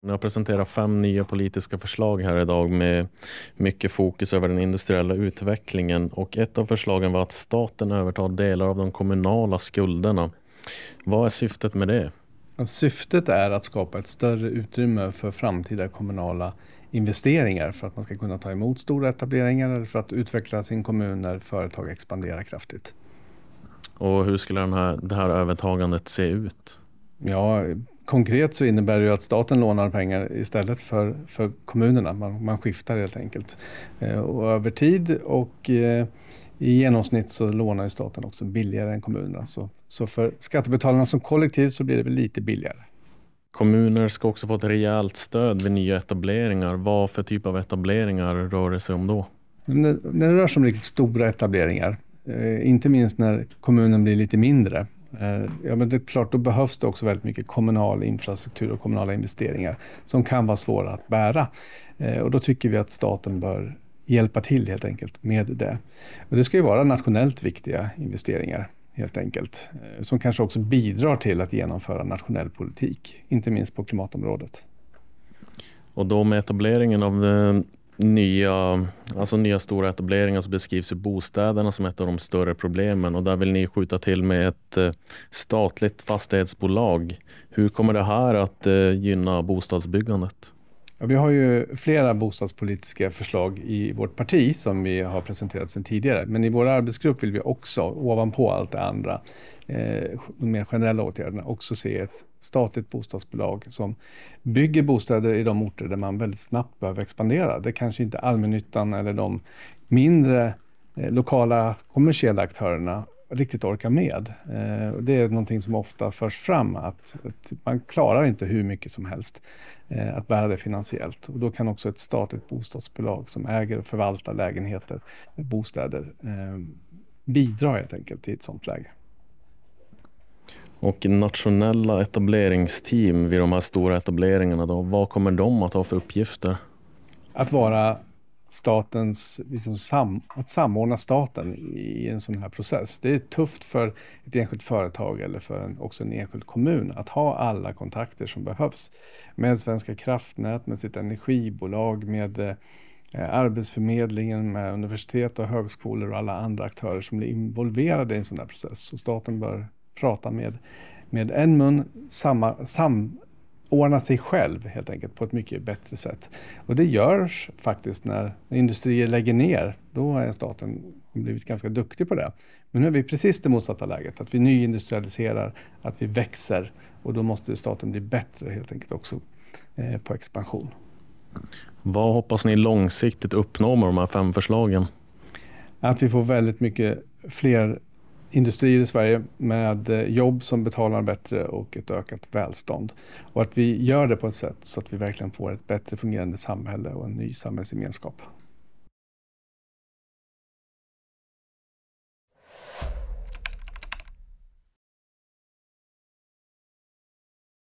Ni har presenterat fem nya politiska förslag här idag med mycket fokus över den industriella utvecklingen och ett av förslagen var att staten övertar delar av de kommunala skulderna. Vad är syftet med det? Syftet är att skapa ett större utrymme för framtida kommunala investeringar för att man ska kunna ta emot stora etableringar eller för att utveckla sin kommun när företag expanderar kraftigt. Och hur skulle de här, det här övertagandet se ut? Ja, konkret så innebär det att staten lånar pengar istället för, för kommunerna. Man, man skiftar helt enkelt. Eh, och över tid och eh, i genomsnitt så lånar staten också billigare än kommunerna. Så, så för skattebetalarna som kollektiv så blir det väl lite billigare. Kommuner ska också få ett rejält stöd vid nya etableringar. Vad för typ av etableringar rör det sig om då? när det rör sig om riktigt stora etableringar, eh, inte minst när kommunen blir lite mindre, Eh, ja, men det är klart, då behövs det också väldigt mycket kommunal infrastruktur och kommunala investeringar som kan vara svåra att bära. Eh, och då tycker vi att staten bör hjälpa till helt enkelt med det. Och det ska ju vara nationellt viktiga investeringar helt enkelt, eh, som kanske också bidrar till att genomföra nationell politik, inte minst på klimatområdet. Och då med etableringen av nya, alltså nya stora etableringar så beskrivs ju bostäderna som ett av de större problemen och där vill ni skjuta till med ett eh, statligt fastighetsbolag. Hur kommer det här att eh, gynna bostadsbyggandet? Ja, vi har ju flera bostadspolitiska förslag i vårt parti som vi har presenterat sedan tidigare. Men i vår arbetsgrupp vill vi också, ovanpå allt det andra, eh, de mer generella åtgärderna, också se ett statligt bostadsbolag som bygger bostäder i de orter där man väldigt snabbt behöver expandera. Det kanske inte allmännyttan eller de mindre eh, lokala kommersiella aktörerna riktigt orkar med. Eh, och det är någonting som ofta förs fram, att, att man klarar inte hur mycket som helst eh, att bära det finansiellt. Och då kan också ett statligt bostadsbolag som äger och förvaltar lägenheter, bostäder, eh, bidra helt enkelt till ett sådant läge. Och nationella etableringsteam vid de här stora etableringarna, då, vad kommer de att ha för uppgifter? Att vara statens, liksom sam, att samordna staten i en sån här process. Det är tufft för ett enskilt företag eller för en, också en enskild kommun att ha alla kontakter som behövs med Svenska kraftnät, med sitt energibolag, med eh, Arbetsförmedlingen, med universitet och högskolor och alla andra aktörer som blir involverade i en sån här process. Så staten bör prata med, med en mun, samma, sam, ordna sig själv helt enkelt på ett mycket bättre sätt. Och det görs faktiskt när industrier lägger ner. Då har staten blivit ganska duktig på det. Men nu är vi precis det motsatta läget, att vi nyindustrialiserar, att vi växer och då måste staten bli bättre helt enkelt också eh, på expansion. Vad hoppas ni långsiktigt uppnå med de här fem förslagen? Att vi får väldigt mycket fler industrier i Sverige med eh, jobb som betalar bättre och ett ökat välstånd. Och att vi gör det på ett sätt så att vi verkligen får ett bättre fungerande samhälle och en ny samhällsgemenskap.